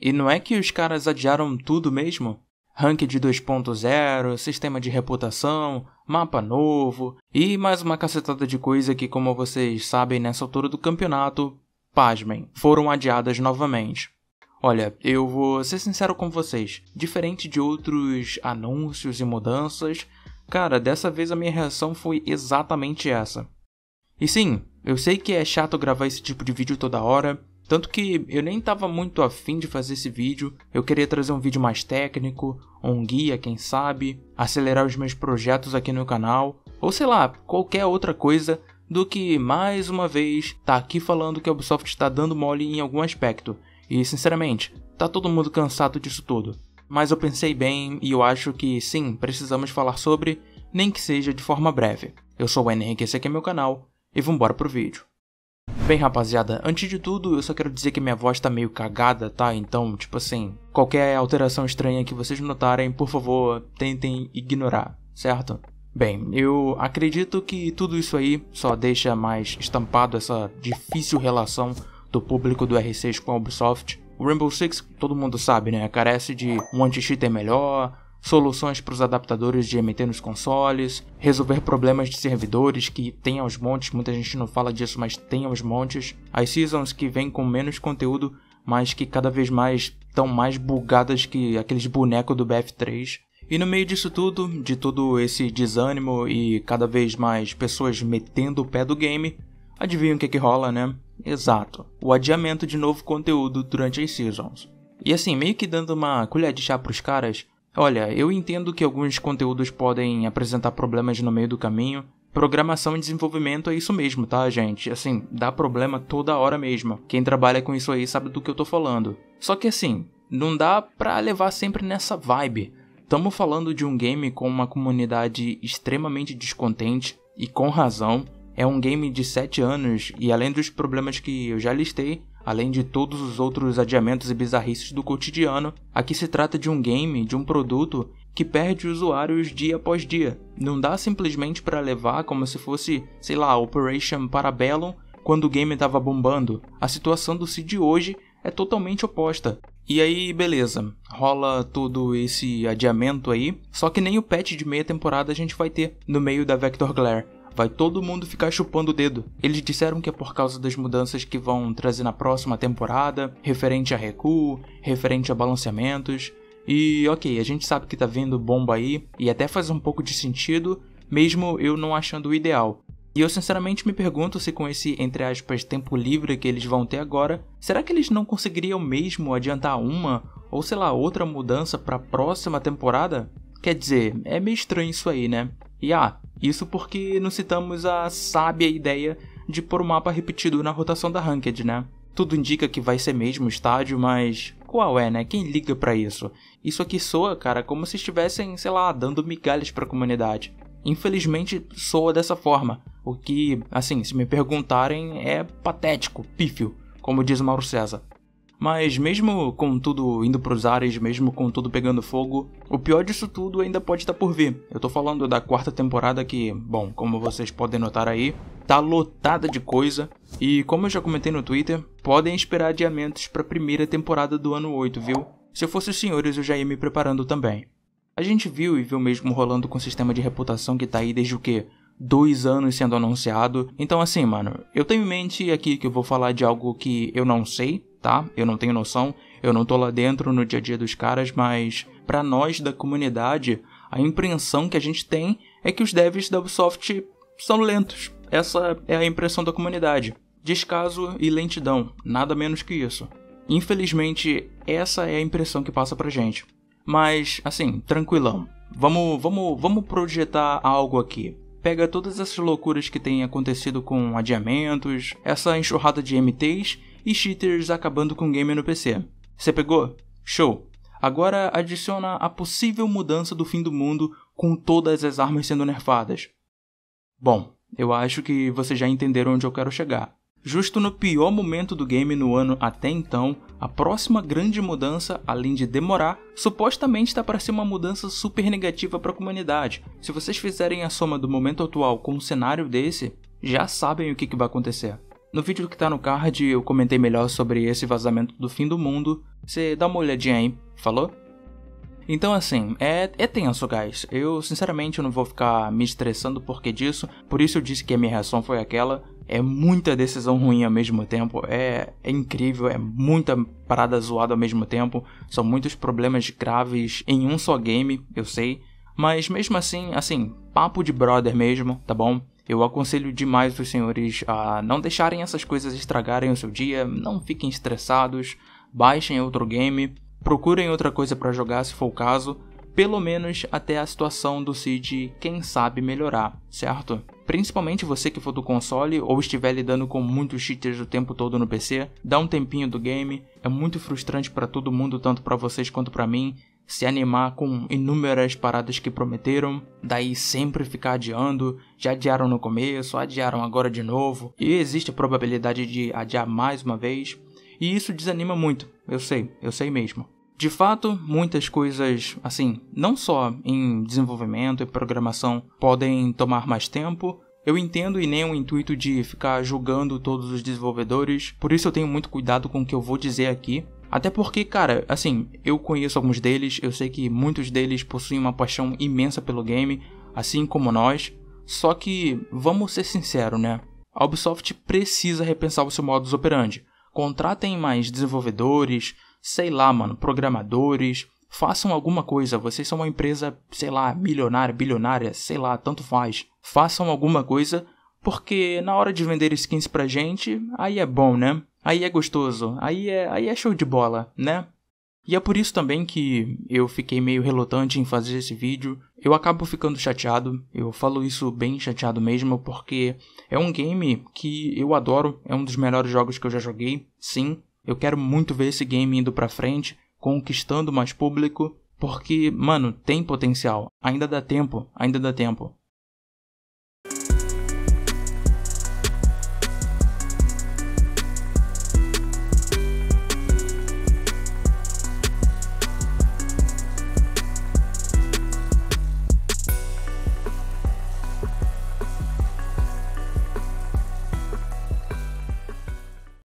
E não é que os caras adiaram tudo mesmo? Rank de 2.0, sistema de reputação, mapa novo e mais uma cacetada de coisa que, como vocês sabem nessa altura do campeonato, pasmem, foram adiadas novamente. Olha, eu vou ser sincero com vocês, diferente de outros anúncios e mudanças, cara, dessa vez a minha reação foi exatamente essa. E sim, eu sei que é chato gravar esse tipo de vídeo toda hora, tanto que eu nem estava muito afim de fazer esse vídeo, eu queria trazer um vídeo mais técnico, um guia, quem sabe, acelerar os meus projetos aqui no canal, ou sei lá, qualquer outra coisa do que mais uma vez tá aqui falando que a Ubisoft está dando mole em algum aspecto. E sinceramente, tá todo mundo cansado disso tudo. Mas eu pensei bem e eu acho que sim, precisamos falar sobre, nem que seja de forma breve. Eu sou o Henrique, esse aqui é meu canal, e vambora pro vídeo. Bem, rapaziada, antes de tudo, eu só quero dizer que minha voz tá meio cagada, tá? Então, tipo assim, qualquer alteração estranha que vocês notarem, por favor, tentem ignorar, certo? Bem, eu acredito que tudo isso aí só deixa mais estampado essa difícil relação do público do R6 com a Ubisoft. O Rainbow Six, todo mundo sabe, né? Carece de um anti-cheater melhor, soluções para os adaptadores de MT nos consoles, resolver problemas de servidores que tem aos montes, muita gente não fala disso, mas tem aos montes, as seasons que vêm com menos conteúdo, mas que cada vez mais estão mais bugadas que aqueles bonecos do BF3. E no meio disso tudo, de todo esse desânimo e cada vez mais pessoas metendo o pé do game, adivinha o que que rola, né? Exato, o adiamento de novo conteúdo durante as seasons. E assim, meio que dando uma colher de chá pros caras, Olha, eu entendo que alguns conteúdos podem apresentar problemas no meio do caminho. Programação e desenvolvimento é isso mesmo, tá, gente? Assim, dá problema toda hora mesmo. Quem trabalha com isso aí sabe do que eu tô falando. Só que assim, não dá pra levar sempre nessa vibe. Estamos falando de um game com uma comunidade extremamente descontente e com razão. É um game de 7 anos e além dos problemas que eu já listei, além de todos os outros adiamentos e bizarrices do cotidiano, aqui se trata de um game, de um produto que perde usuários dia após dia. Não dá simplesmente para levar como se fosse, sei lá, Operation Parabellum quando o game estava bombando. A situação do Cid hoje é totalmente oposta. E aí, beleza, rola todo esse adiamento aí, só que nem o patch de meia temporada a gente vai ter no meio da Vector Glare vai todo mundo ficar chupando o dedo. Eles disseram que é por causa das mudanças que vão trazer na próxima temporada, referente a recuo, referente a balanceamentos. E ok, a gente sabe que tá vindo bomba aí, e até faz um pouco de sentido, mesmo eu não achando o ideal. E eu sinceramente me pergunto se com esse, entre aspas, tempo livre que eles vão ter agora, será que eles não conseguiriam mesmo adiantar uma ou sei lá, outra mudança para a próxima temporada? Quer dizer, é meio estranho isso aí, né? E ah, isso porque não citamos a sábia ideia de pôr o mapa repetido na rotação da Ranked, né? Tudo indica que vai ser mesmo estádio, mas qual é, né? Quem liga para isso? Isso aqui soa, cara, como se estivessem, sei lá, dando migalhas para a comunidade. Infelizmente soa dessa forma, o que, assim, se me perguntarem, é patético, pífio, como diz o Mauro César. Mas mesmo com tudo indo pros ares, mesmo com tudo pegando fogo, o pior disso tudo ainda pode estar tá por vir. Eu tô falando da quarta temporada que, bom, como vocês podem notar aí, tá lotada de coisa. E como eu já comentei no Twitter, podem esperar adiamentos para a primeira temporada do ano 8, viu? Se eu fosse os senhores, eu já ia me preparando também. A gente viu e viu mesmo rolando com o sistema de reputação que tá aí desde o quê? Dois anos sendo anunciado. Então, assim, mano, eu tenho em mente aqui que eu vou falar de algo que eu não sei, tá? Eu não tenho noção, eu não tô lá dentro no dia a dia dos caras, mas para nós da comunidade, a impressão que a gente tem é que os devs da Ubisoft são lentos. Essa é a impressão da comunidade. Descaso e lentidão, nada menos que isso. Infelizmente, essa é a impressão que passa pra gente. Mas, assim, tranquilão. Vamos, vamos, vamos projetar algo aqui. Pega todas essas loucuras que têm acontecido com adiamentos, essa enxurrada de MTs e cheaters acabando com o game no PC. Você pegou? Show! Agora adiciona a possível mudança do fim do mundo com todas as armas sendo nerfadas. Bom, eu acho que vocês já entenderam onde eu quero chegar. Justo no pior momento do game no ano até então, a próxima grande mudança, além de demorar, supostamente está para ser uma mudança super negativa para a comunidade. Se vocês fizerem a soma do momento atual com um cenário desse, já sabem o que, que vai acontecer. No vídeo que tá no card eu comentei melhor sobre esse vazamento do fim do mundo, você dá uma olhadinha aí, falou? Então assim, é, é tenso, guys. Eu sinceramente não vou ficar me estressando porque disso, por isso eu disse que a minha reação foi aquela. É muita decisão ruim ao mesmo tempo, é, é incrível, é muita parada zoada ao mesmo tempo, são muitos problemas graves em um só game, eu sei. Mas mesmo assim, assim, papo de brother mesmo, tá bom? Eu aconselho demais os senhores a não deixarem essas coisas estragarem o seu dia, não fiquem estressados, baixem outro game, procurem outra coisa para jogar se for o caso, pelo menos até a situação do Cid, quem sabe, melhorar, certo? Principalmente você que for do console ou estiver lidando com muitos cheaters o tempo todo no PC, dá um tempinho do game, é muito frustrante para todo mundo, tanto para vocês quanto para mim, se animar com inúmeras paradas que prometeram, daí sempre ficar adiando, já adiaram no começo, adiaram agora de novo, e existe a probabilidade de adiar mais uma vez, e isso desanima muito, eu sei, eu sei mesmo. De fato, muitas coisas, assim, não só em desenvolvimento e programação, podem tomar mais tempo, eu entendo e nem o intuito de ficar julgando todos os desenvolvedores, por isso eu tenho muito cuidado com o que eu vou dizer aqui. Até porque, cara, assim, eu conheço alguns deles, eu sei que muitos deles possuem uma paixão imensa pelo game, assim como nós. Só que, vamos ser sinceros, né? A Ubisoft precisa repensar o seu modus operandi. Contratem mais desenvolvedores, sei lá, mano, programadores, façam alguma coisa. Vocês são uma empresa, sei lá, milionária, bilionária, sei lá, tanto faz. Façam alguma coisa, porque na hora de vender skins pra gente, aí é bom, né? Aí é gostoso, aí é, aí é show de bola, né? E é por isso também que eu fiquei meio relutante em fazer esse vídeo. Eu acabo ficando chateado, eu falo isso bem chateado mesmo, porque é um game que eu adoro, é um dos melhores jogos que eu já joguei, sim. Eu quero muito ver esse game indo pra frente, conquistando mais público, porque, mano, tem potencial, ainda dá tempo, ainda dá tempo.